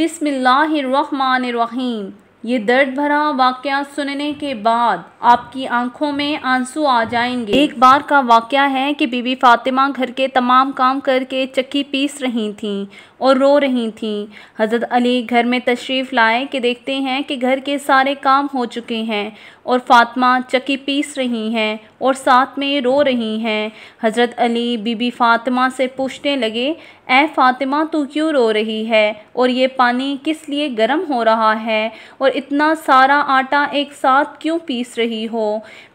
बिसमीम ये दर्द भरा वाक़ सुनने के बाद आपकी आंखों में आंसू आ जाएंगे एक बार का वाक़ है कि बीबी फ़ातिमा घर के तमाम काम करके चक्की पीस रही थीं और रो रही थीं हज़रत अली घर में तशरीफ़ लाए कि देखते हैं कि घर के सारे काम हो चुके हैं और फ़ातिमा चक्की पीस रही हैं और साथ में रो रही हैं हज़रत अली बीबी फ़ातिमा से पूछने लगे ए फ़ातिमा तू क्यों रो रही है और ये पानी किस लिए गर्म हो रहा है और इतना सारा आटा एक साथ क्यों पीस रही हो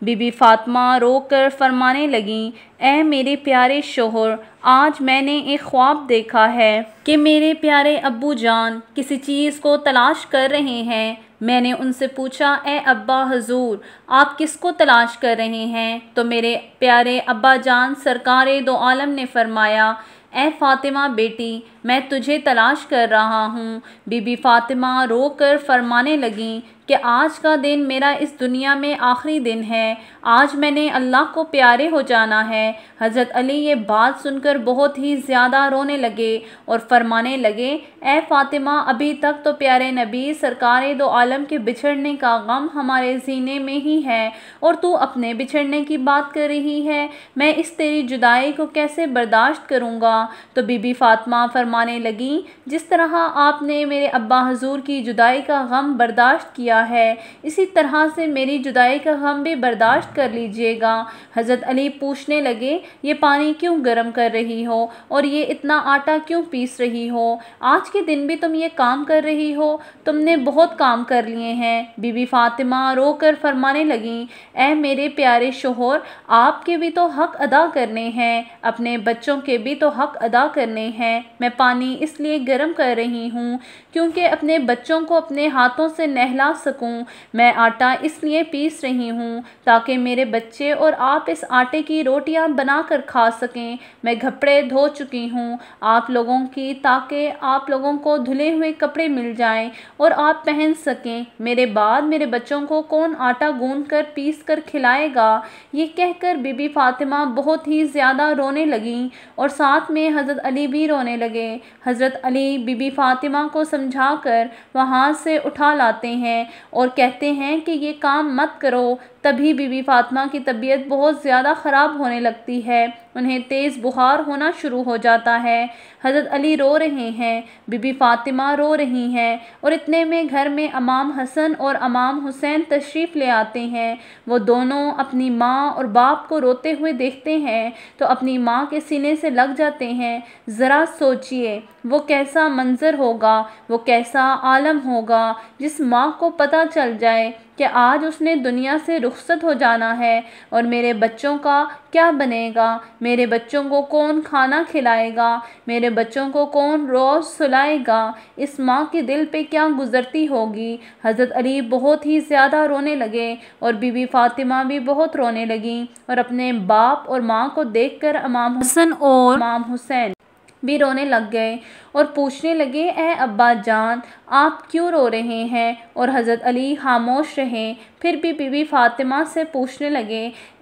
बीबी फ़ातिमा रो कर फरमाने लगी ए मेरे प्यारे शोहर आज मैंने एक ख्वाब देखा है कि मेरे प्यारे अब्बू जान किसी चीज़ को तलाश कर रहे हैं मैंने उनसे पूछा ए अब्बा हजूर आप किसको तलाश कर रहे हैं तो मेरे प्यारे अब्बा जान सरकार दो आलम ने फरमाया ए फातिमा बेटी मैं तुझे तलाश कर रहा हूँ बीबी फ़ातिमा रो कर फरमाने लगी कि आज का दिन मेरा इस दुनिया में आखिरी दिन है आज मैंने अल्लाह को प्यारे हो जाना है हज़रत अली ये बात सुनकर बहुत ही ज़्यादा रोने लगे और फरमाने लगे ए फ़ातिमा अभी तक तो प्यारे नबी सरकार दो आलम के बिछड़ने का गम हमारे जीने में ही है और तू अपने बिछड़ने की बात कर रही है मैं इस तेरी जुदाई को कैसे बर्दाश्त करूँगा तो बीबी फ़ातिमा फरमा फरमाने लगी जिस तरह आपने मेरे अब्बा हजूर की जुदाई का गम बर्दाश्त किया है इसी तरह से मेरी जुदाई का गम भी बर्दाश्त कर लीजिएगा हज़रत अली पूछने लगे ये पानी क्यों गर्म कर रही हो और ये इतना आटा क्यों पीस रही हो आज के दिन भी तुम ये काम कर रही हो तुमने बहुत काम कर लिए हैं बीबी फ़ातिमा रो कर फरमाने लगीं ए मेरे प्यारे शोहर आपके भी तो हक़ अदा करने हैं अपने बच्चों के भी तो हक़ अदा करने हैं मैं पानी इसलिए गर्म कर रही हूँ क्योंकि अपने बच्चों को अपने हाथों से नहला सकूँ मैं आटा इसलिए पीस रही हूँ ताकि मेरे बच्चे और आप इस आटे की रोटियाँ बना कर खा सकें मैं घपड़े धो चुकी हूँ आप लोगों की ताकि आप लोगों को धुले हुए कपड़े मिल जाएँ और आप पहन सकें मेरे बाद मेरे बच्चों को कौन आटा गूँध कर पीस कर खिलाएगा ये कहकर बीबी फातिमा बहुत ही ज़्यादा रोने लगी और साथ में हज़रत अली भी रोने लगे हुए हज़रत अली बीबी फ़ातिमा को समझाकर वहाँ से उठा लाते हैं और कहते हैं कि ये काम मत करो तभी बीबी फातिमा की तबीयत बहुत ज़्यादा ख़राब होने लगती है उन्हें तेज़ बुखार होना शुरू हो जाता है हज़रत अली रो रहे हैं बीबी फ़ातिमा रो रही हैं और इतने में घर में अमाम हसन और अमाम हुसैन तशरीफ़ ले आते हैं वो दोनों अपनी माँ और बाप को रोते हुए देखते हैं तो अपनी माँ के सीने से लग जाते हैं ज़रा सोचिए वो कैसा मंज़र होगा वो कैसा आलम होगा जिस माँ को पता चल जाए कि आज उसने दुनिया से रुखसत हो जाना है और मेरे बच्चों का क्या बनेगा मेरे बच्चों को कौन खाना खिलाएगा मेरे बच्चों को कौन रोज़ सुलाएगा इस माँ के दिल पे क्या गुज़रती होगी हज़रत अली बहुत ही ज़्यादा रोने लगे और बीबी फातिमा भी बहुत रोने लगी और अपने बाप और माँ को देख कर इमाम हसन और अमाम हुसैन भी रोने लग गए और पूछने लगे ए अब्बा जान आप क्यों रो रहे हैं और हज़रत अली खामोश रहे फिर भी बीबी फ़ातिमा से पूछने लगे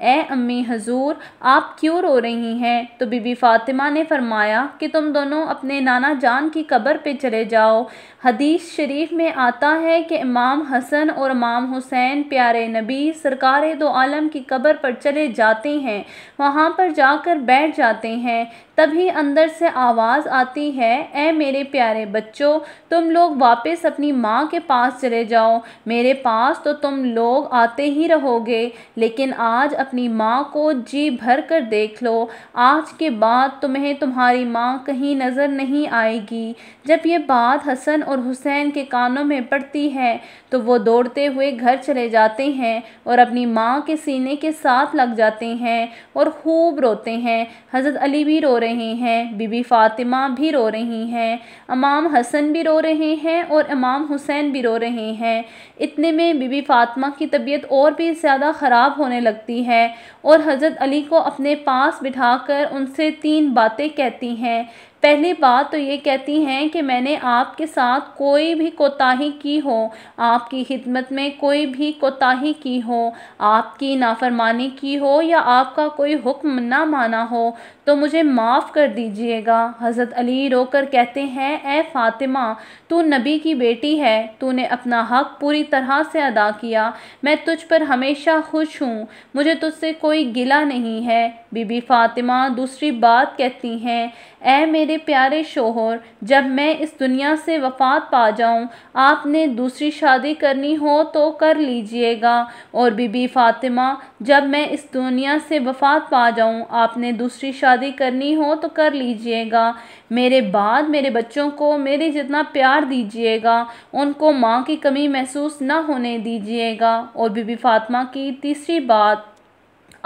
ए अम्मी हजूर आप क्यों रो रही हैं तो बीबी फ़ातिमा ने फरमाया कि तुम दोनों अपने नाना जान की कब्र पे चले जाओ हदीस शरीफ में आता है कि इमाम हसन और इमाम हुसैन प्यारे नबी सरकार दो आलम की कब्र पर चले जाते हैं वहाँ पर जाकर बैठ जाते हैं तभी अंदर से आ आवाज़ आती है ऐ मेरे प्यारे बच्चों तुम लोग वापस अपनी माँ के पास चले जाओ मेरे पास तो तुम लोग आते ही रहोगे लेकिन आज अपनी माँ को जी भर कर देख लो आज के बाद तुम्हें तुम्हारी माँ कहीं नज़र नहीं आएगी जब ये बात हसन और हुसैन के कानों में पड़ती है तो वो दौड़ते हुए घर चले जाते हैं और अपनी माँ के सीने के साथ लग जाते हैं और खूब रोते हैं हज़रत अली भी रो रहे हैं बीबी फ़ातिमा भी रो रही हैं इमाम हसन भी रो रहे हैं और इमाम हुसैन भी रो रहे हैं इतने में बीबी फ़ातिमा की तबीयत और भी ज़्यादा ख़राब होने लगती है और हज़रत अली को अपने पास बिठाकर उनसे तीन बातें कहती हैं पहली बात तो ये कहती हैं कि मैंने आपके साथ कोई भी कोताही की हो आपकी खिदमत में कोई भी कोताही की हो आपकी नाफरमानी की हो या आपका कोई हुक्म ना माना हो तो मुझे माफ़ कर दीजिएगा हज़रत अली रोकर कहते हैं ए फ़ातिमा तू नबी की बेटी है तूने अपना हक़ पूरी तरह से अदा किया मैं तुझ पर हमेशा खुश हूँ मुझे तुझसे कोई गिला नहीं है बीबी फ़ातिमा दूसरी बात कहती हैं ए मेरे मेरे प्यारे शोहर जब मैं इस दुनिया से वफात पा जाऊं आपने दूसरी शादी करनी हो तो कर लीजिएगा और बीबी फ़ातिमा जब मैं इस दुनिया से वफात पा जाऊं आपने दूसरी शादी करनी हो तो कर लीजिएगा मेरे बाद मेरे बच्चों को मेरे जितना प्यार दीजिएगा उनको माँ की कमी महसूस ना होने दीजिएगा और बीबी फ़ातिमा की तीसरी बात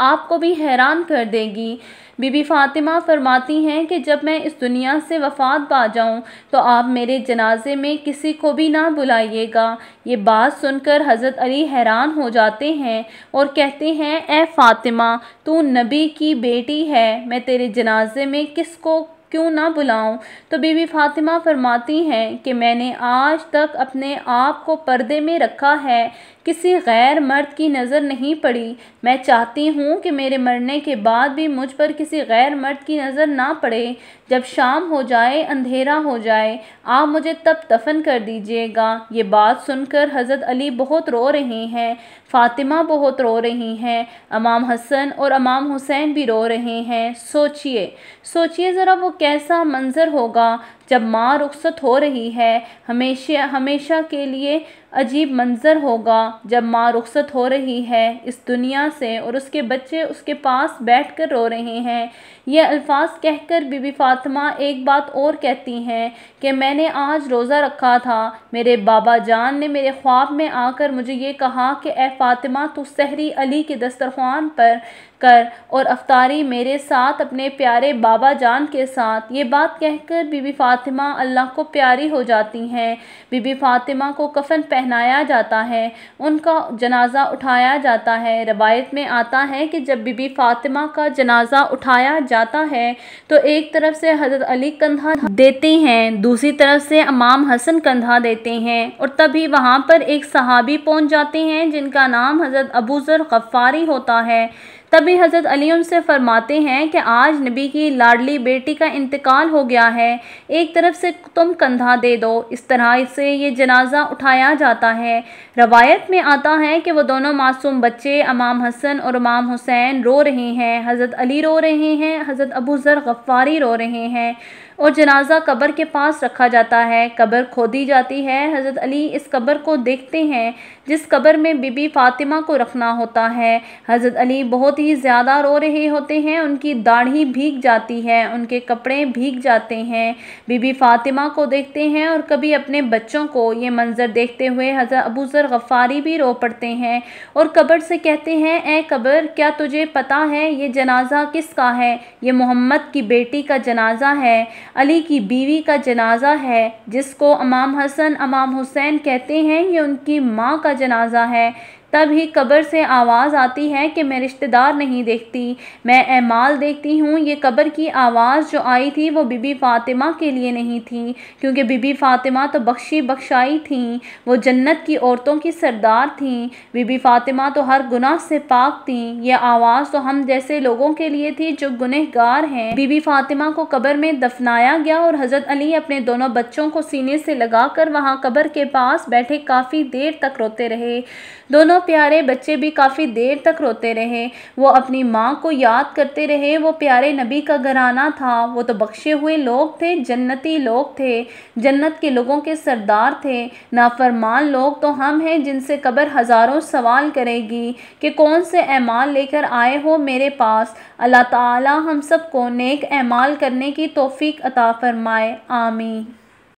आपको भी हैरान कर देगी बीबी फ़ातिमा फरमाती हैं कि जब मैं इस दुनिया से वफात पा जाऊं तो आप मेरे जनाजे में किसी को भी ना बुलाइएगा ये बात सुनकर हज़रत अली हैरान हो जाते हैं और कहते हैं ए फ़ातिमा तू नबी की बेटी है मैं तेरे जनाजे में किस को क्यों ना बुलाऊं तो बीबी फातिमा फरमाती हैं कि मैंने आज तक अपने आप को पर्दे में रखा है किसी गैर मर्द की नज़र नहीं पड़ी मैं चाहती हूँ कि मेरे मरने के बाद भी मुझ पर किसी गैर मर्द की नज़र ना पड़े जब शाम हो जाए अंधेरा हो जाए आप मुझे तब दफन कर दीजिएगा ये बात सुनकर हज़रत अली बहुत रो रहे हैं फ़ातिमा बहुत रो रही हैं अमाम हसन और अमाम हुसैन भी रो रहे हैं सोचिए सोचिए ज़रा वो कैसा मंज़र होगा जब माँ रुखसत हो रही है हमेशा हमेशा के लिए अजीब मंज़र होगा जब माँ रुखसत हो रही है इस दुनिया से और उसके बच्चे उसके पास बैठ कर रो रहे हैं यह अल्फाज कहकर बीबी फातिमा एक बात और कहती हैं कि मैंने आज रोज़ा रखा था मेरे बाबा जान ने मेरे ख्वाब में आकर मुझे ये कहा कि ए फ़ातिमा तो सहरी अली के दस्तरखान पर कर और अफ्तारी मेरे साथ अपने प्यारे बाबा जान के साथ ये बात कहकर बीबी फ़ातिमा अल्लाह को प्यारी हो जाती हैं बीबी फ़ातिमा को कफन पहनाया जाता है उनका जनाजा उठाया जाता है रवायत में आता है कि जब बीबी फ़ातिमा का जनाजा उठाया जाता है तो एक तरफ से हज़रत अली कंधा देते हैं दूसरी तरफ से अमाम हसन कंधा देते हैं और तभी वहाँ पर एक सहाबी पहुँच जाते हैं जिनका नाम हज़रत अबूज़र गफ़ारी होता है तभी हज़रत अली उनसे फरमाते हैं कि आज नबी की लाडली बेटी का इंतकाल हो गया है एक तरफ से तुम कंधा दे दो इस तरह से ये जनाजा उठाया जाता है रवायत में आता है कि वह दोनों मासूम बच्चे अमाम हसन और अमाम हुसैन रो रहे हैं हज़रत अली रो रहे हैं हज़रत अबू ज़र गफ़ारी रो रहे हैं और जनाजा कब्र के पास रखा जाता है कब्र खोदी जाती है हज़रत अली इस कब्र को देखते हैं जिस कब्र में बीबी फ़ातिमा को रखना होता है हज़रत अली बहुत ही ज़्यादा रो रहे होते हैं उनकी दाढ़ी भीग जाती है उनके कपड़े भीग जाते हैं बीबी फ़ातिमा को देखते हैं और कभी अपने बच्चों को ये मंज़र देखते हुए हज़रत अबू ज़र गफ़ारी भी रो पड़ते हैं और कब्र से कहते हैं ए कब्र क्या तुझे पता है ये जनाजा किसका है ये मोहम्मद की बेटी का जनाजा है अली की बीवी का जनाजा है जिसको अमाम हसन अमाम हुसैन कहते हैं ये उनकी माँ का जनाजा है तब ही कब्र से आवाज़ आती है कि मैं रिश्तेदार नहीं देखती मैं ऐमाल देखती हूँ ये कब्र की आवाज़ जो आई थी वो बीबी फ़ातिमा के लिए नहीं थी क्योंकि बीबी फ़ातिमा तो बख्शी बख्शाई थी वो जन्नत की औरतों की सरदार थी बीबी फ़ातिमा तो हर गुनाह से पाक थी ये आवाज़ तो हम जैसे लोगों के लिए थी जो गुनहगार हैं बीबी फ़ातिमा को कब्र में दफनाया गया और हज़रत अली अपने दोनों बच्चों को सीने से लगा कर वहाँ कब्र के पास बैठे काफ़ी देर तक रोते रहे दोनों तीनों प्यारे बच्चे भी काफ़ी देर तक रोते रहे वो अपनी माँ को याद करते रहे वो प्यारे नबी का घराना था वो तो बख्शे हुए लोग थे जन्नती लोग थे जन्नत के लोगों के सरदार थे नाफरमान लोग तो हम हैं जिनसे कबर हज़ारों सवाल करेगी कि कौन से अमाल लेकर आए हो मेरे पास अल्लाह ताला हम सबको नेक अमाल करने की तोफ़ी अता फरमाए आमी